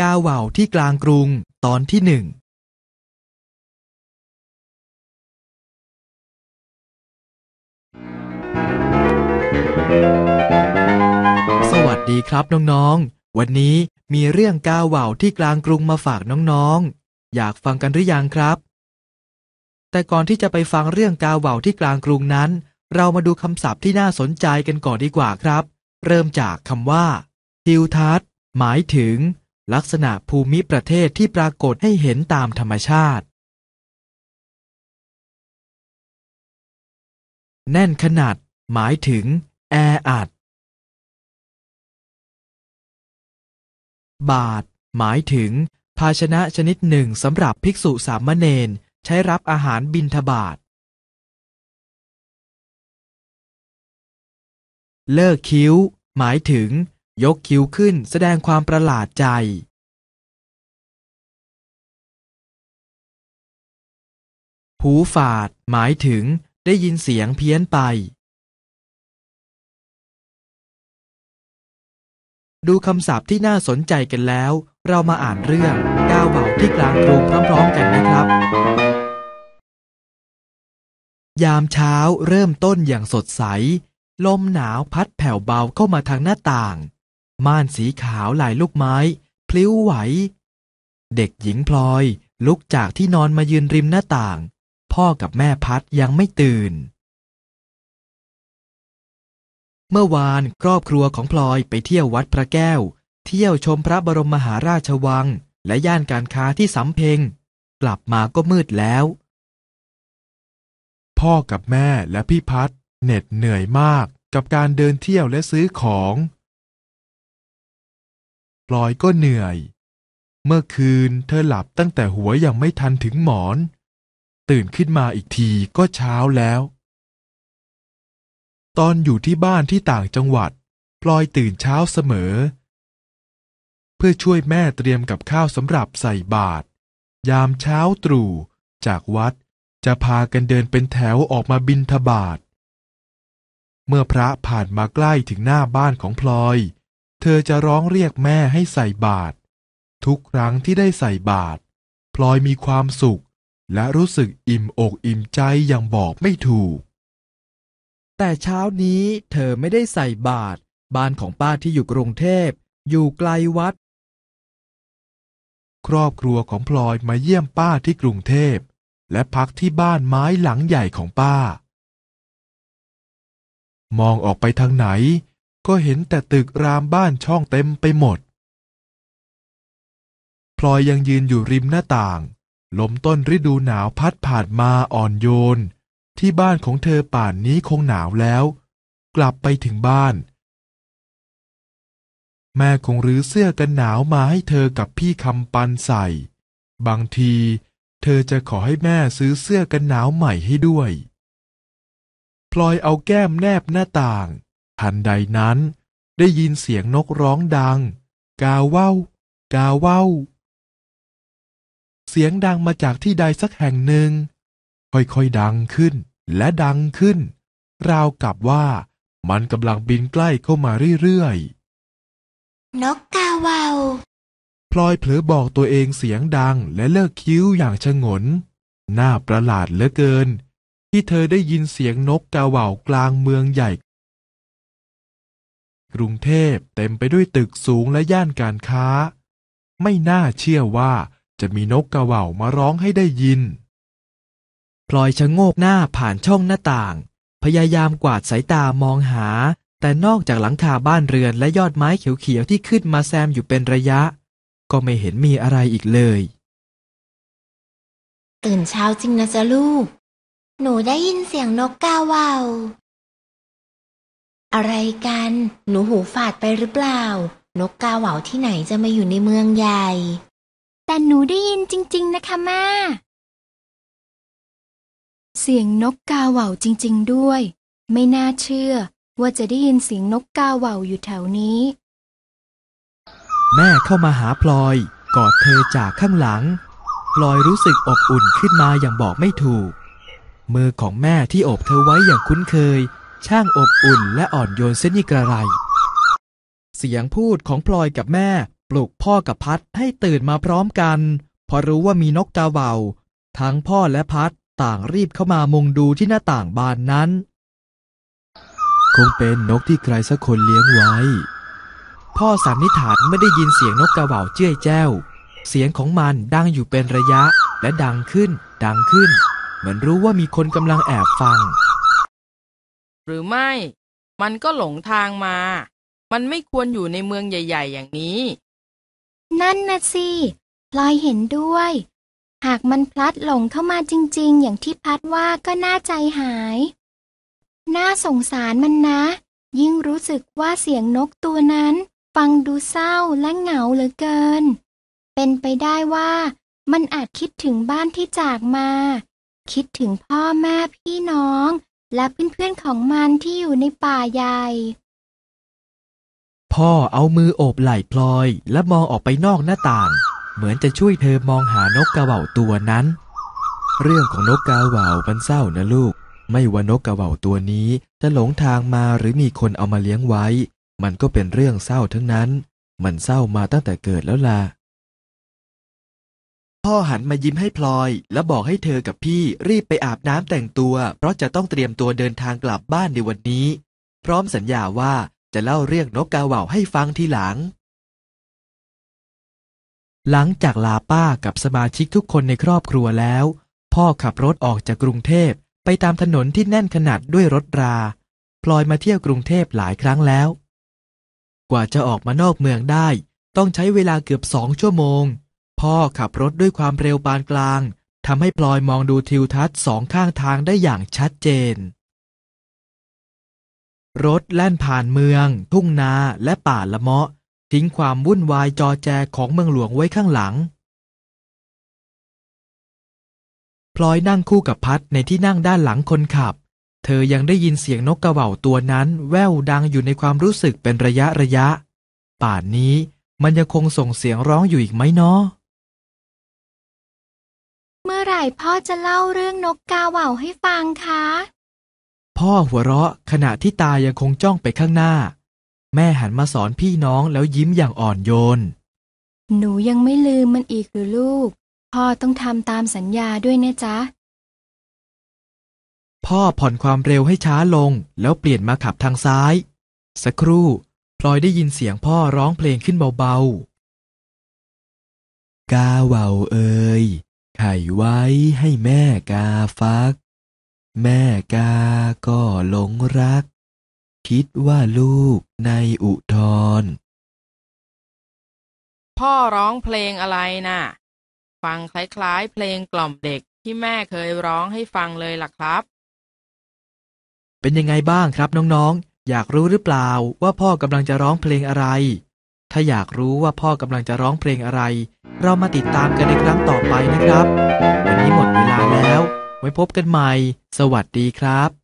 กาเว่า ที่กลางกรุง ตอนที่หนึ่งสวัสดีครับ น้องๆ วันนี้มีเรื่องกาเหว่า ที่กลางกรุงมาฝากน้องๆ อยากฟังกันหรือยังครับ แต่ก่อนที่จะไปฟังเรื่องกาเหว่าที่กลางกรุงนั้น เรามาดูคำศัพท์ที่น่าสนใจกันก่อนดีกว่าครับ เริ่มจากคำว่า ทิวทัศน์หมายถึงลักษณะภูมิประเทศที่ปรากฏให้เห็นตามธรรมชาติ แน่นขนาดหมายถึง แออัด บาท หมายถึง ภาชนะชนิดหนึ่งสำหรับภิกษุสามเณรใช้รับอาหารบิณฑบาตเลิกคิ้ว หมายถึงยกคิ้วขึ้นแสดงความประหลาดใจ หูฝาดหมายถึงได้ยินเสียงเพี้ยนไป ดูคำศัพท์ที่น่าสนใจกันแล้ว เรามาอ่านเรื่องก้าวเบาที่กลางกรุงพร้อมๆกันนะครับ ยามเช้าเริ่มต้นอย่างสดใส ลมหนาวพัดแผ่วเบาเข้ามาทางหน้าต่างม่านสีขาวลายลูกไม้ พลิ้วไหว เด็กหญิงพลอย ลุกจากที่นอนมายืนริมหน้าต่าง พ่อกับแม่พัดยังไม่ตื่น เมื่อวานครอบครัวของพลอยไปเที่ยววัดพระแก้ว เที่ยวชมพระบรมมหาราชวัง และย่านการค้าที่สำเพ็งกลับมาก็มืดแล้ว พ่อกับแม่และพี่พัดเหน็ดเหนื่อยมากกับการเดินเที่ยวและซื้อของลอยก็เหนื่อย เมื่อคืนเธอหลับตั้งแต่หัวยังไม่ทันถึงหมอน ตื่นขึ้นมาอีกทีก็เช้าแล้ว ตอนอยู่ที่บ้านที่ต่างจังหวัดพลอยตื่นเช้าเสมอ เพื่อช่วยแม่เตรียมกับข้าวสำหรับใส่บาตร ยามเช้าตรู่จากวัดจะพากันเดินเป็นแถวออกมาบินทบาท เมื่อพระผ่านมาใกล้ถึงหน้าบ้านของพลอยเธอจะร้องเรียกแม่ให้ใส่บาตรทุกครั้งที่ได้ใส่บาตรพลอยมีความสุข และรู้สึกอิ่มอกอิ่มใจอย่างบอกไม่ถูก แต่เช้านี้เธอไม่ได้ใส่บาตรบ้านของป้าที่อยู่กรุงเทพ อยู่ไกลวัด ครอบครัวของพลอยมาเยี่ยมป้าที่กรุงเทพ และพักที่บ้านไม้หลังใหญ่ของป้า มองออกไปทางไหนก็เห็นแต่ตึกรามบ้านช่องเต็มไปหมด พลอยยังยืนอยู่ริมหน้าต่าง ลมต้นฤดูหนาวพัดผ่านมาอ่อนโยน ที่บ้านของเธอป่านนี้คงหนาวแล้ว กลับไปถึงบ้าน แม่คงรื้อเสื้อกันหนาวมาให้เธอกับพี่คำปันใส่ บางที เธอจะขอให้แม่ซื้อเสื้อกันหนาวใหม่ให้ด้วย พลอยเอาแก้มแนบหน้าต่างทันใดนั้นได้ยินเสียงนกร้องดัง กาเว้ากาเว้าเสียงดังมาจากที่ใดสักแห่งหนึ่ง ค่อยๆดังขึ้นและดังขึ้น ราวกับว่ามันกำลังบินใกล้เข้ามาเรื่อยๆนกกาวาวพลอยเผลอบอกตัวเองเสียงดังและเลิกคิ้วอย่างชงนน่าประหลาดเหลือเกิน ที่เธอได้ยินเสียงนกกาวาวกลางเมืองใหญ่กรุงเทพเต็มไปด้วยตึกสูงและย่านการค้า ไม่น่าเชื่อว่าจะมีนกกระว่าวมาร้องให้ได้ยิน พลอยชะโงกหน้าผ่านช่องหน้าต่าง พยายามกวาดสายตามองหา แต่นอกจากหลังคาบ้านเรือนและยอดไม้เขียวๆ ที่ขึ้นมาแซมอยู่เป็นระยะ ก็ไม่เห็นมีอะไรอีกเลย ตื่นเช้าจริงนะจ๊ะลูกหนูได้ยินเสียงนกกาเวาวอะไรกัน หนูหูฝาดไปหรือเปล่า นกกาเหว่าที่ไหนจะมาอยู่ในเมืองใหญ่ แต่หนูได้ยินจริง ๆนะคะแม่ เสียงนกกาเหว่าจริง ๆด้วย ไม่น่าเชื่อว่าจะได้ยินเสียงนกกาเหว่าอยู่แถวนี้ แม่เข้ามาหาพลอยกอดเธอจากข้างหลัง พลอยรู้สึก อบอุ่นขึ้นมาอย่างบอกไม่ถูก มือของแม่ที่อบเธอไว้อย่างคุ้นเคยช่างอบอุ่นและอ่อนโยนเส้นยิกระไร เสียงพูดของพลอยกับแม่ปลุกพ่อกับพัดให้ตื่นมาพร้อมกัน พอรู้ว่ามีนกกาเบาทั้งพ่อและพัดต่างรีบเข้ามามุงดูที่หน้าต่างบานนั้น คงเป็นนกที่ใครสักคนเลี้ยงไว้ พ่อสันนิษฐาน ไม่ได้ยินเสียงนกกาเบาเจ้ยแจ้วเสียงของมันดังอยู่เป็นระยะและดังขึ้น ดังขึ้นเหมือนรู้ว่ามีคนกำลังแอบฟังหรือไม่ มันก็หลงทางมา มันไม่ควรอยู่ในเมืองใหญ่ ๆ อย่างนี้ นั่นนะสิพลอยเห็นด้วย หากมันพลัดหลงเข้ามาจริงๆ อย่างที่พัดว่าก็น่าใจหาย น่าสงสารมันนะ ยิ่งรู้สึกว่าเสียงนกตัวนั้น ฟังดูเศร้าและเหงาเหลือเกิน เป็นไปได้ว่ามันอาจคิดถึงบ้านที่จากมา คิดถึงพ่อแม่พี่น้องและเพื่อนๆของมันที่อยู่ในป่าใหญ่พ่อเอามือโอบไหล่พลอย และมองออกไปนอกหน้าต่าง เหมือนจะช่วยเธอมองหานกกระเหว่าตัวนั้น เรื่องของนกกระเหว่ามันเศร้านะลูก ไม่ว่านกกระเหว่าตัวนี้จะหลงทางมาหรือมีคนเอามาเลี้ยงไว้ มันก็เป็นเรื่องเศร้าทั้งนั้น มันเศร้ามาตั้งแต่เกิดแล้วล่ะพ่อหันมายิ้มให้พลอย และบอกให้เธอกับพี่รีบไปอาบน้ำแต่งตัว เพราะจะต้องเตรียมตัวเดินทางกลับบ้านในวันนี้ พร้อมสัญญาว่าจะเล่าเรื่องนกกาเหว่าให้ฟังทีหลัง หลังจากลาป้ากับสมาชิกทุกคนในครอบครัวแล้ว พ่อขับรถออกจากกรุงเทพไปตามถนนที่แน่นขนาดด้วยรถราพลอยมาเที่ยวกรุงเทพหลายครั้งแล้ว กว่าจะออกมานอกเมืองได้ ต้องใช้เวลาเกือบสองชั่วโมงพ่อขับรถด้วยความเร็วปานกลาง ทำให้พลอยมองดูทิวทัศน์สองข้างทางได้อย่างชัดเจน รถแล่นผ่านเมือง ทุ่งนาและป่าละเมาะทิ้งความวุ่นวายจอแจของเมืองหลวงไว้ข้างหลัง พลอยนั่งคู่กับพัดในที่นั่งด้านหลังคนขับ เธอยังได้ยินเสียงนกกระเบว่าตัวนั้น แว่วดังอยู่ในความรู้สึกเป็นระยะระยะ ป่านนี้มันยังคงส่งเสียงร้องอยู่อีกไหมเนาะเมื่อไหร่ พ่อจะเล่าเรื่องนกกาเหว่าให้ฟังคะพ่อหัวเราะขณะที่ตายังคงจ้องไปข้างหน้า แม่หันมาสอนพี่น้องแล้วยิ้มอย่างอ่อนโยน หนูยังไม่ลืมมันอีกหรือลูก พ่อต้องทำตามสัญญาด้วย นะจ๊ะ พ่อผ่อนความเร็วให้ช้าลง แล้วเปลี่ยนมาขับทางซ้าย สักครู่พลอยได้ยินเสียงพ่อร้องเพลงขึ้นเบาๆกาเหว่าเอ้ยไข่ไว้ให้แม่กาฟัก แม่กาก็หลงรัก คิดว่าลูกในอุทร พ่อร้องเพลงอะไรนะ่ะ ฟังคล้ายๆเพลงกล่อมเด็กที่แม่เคยร้องให้ฟังเลยล่ะครับ เป็นยังไงบ้างครับน้องๆ อยากรู้หรือเปล่าว่าพ่อกำลังจะร้องเพลงอะไร ถ้าอยากรู้ว่าพ่อกำลังจะร้องเพลงอะไรเรามาติดตามกันในครั้งต่อไปนะครับ วันนี้หมดเวลาแล้ว ไว้พบกันใหม่ สวัสดีครับ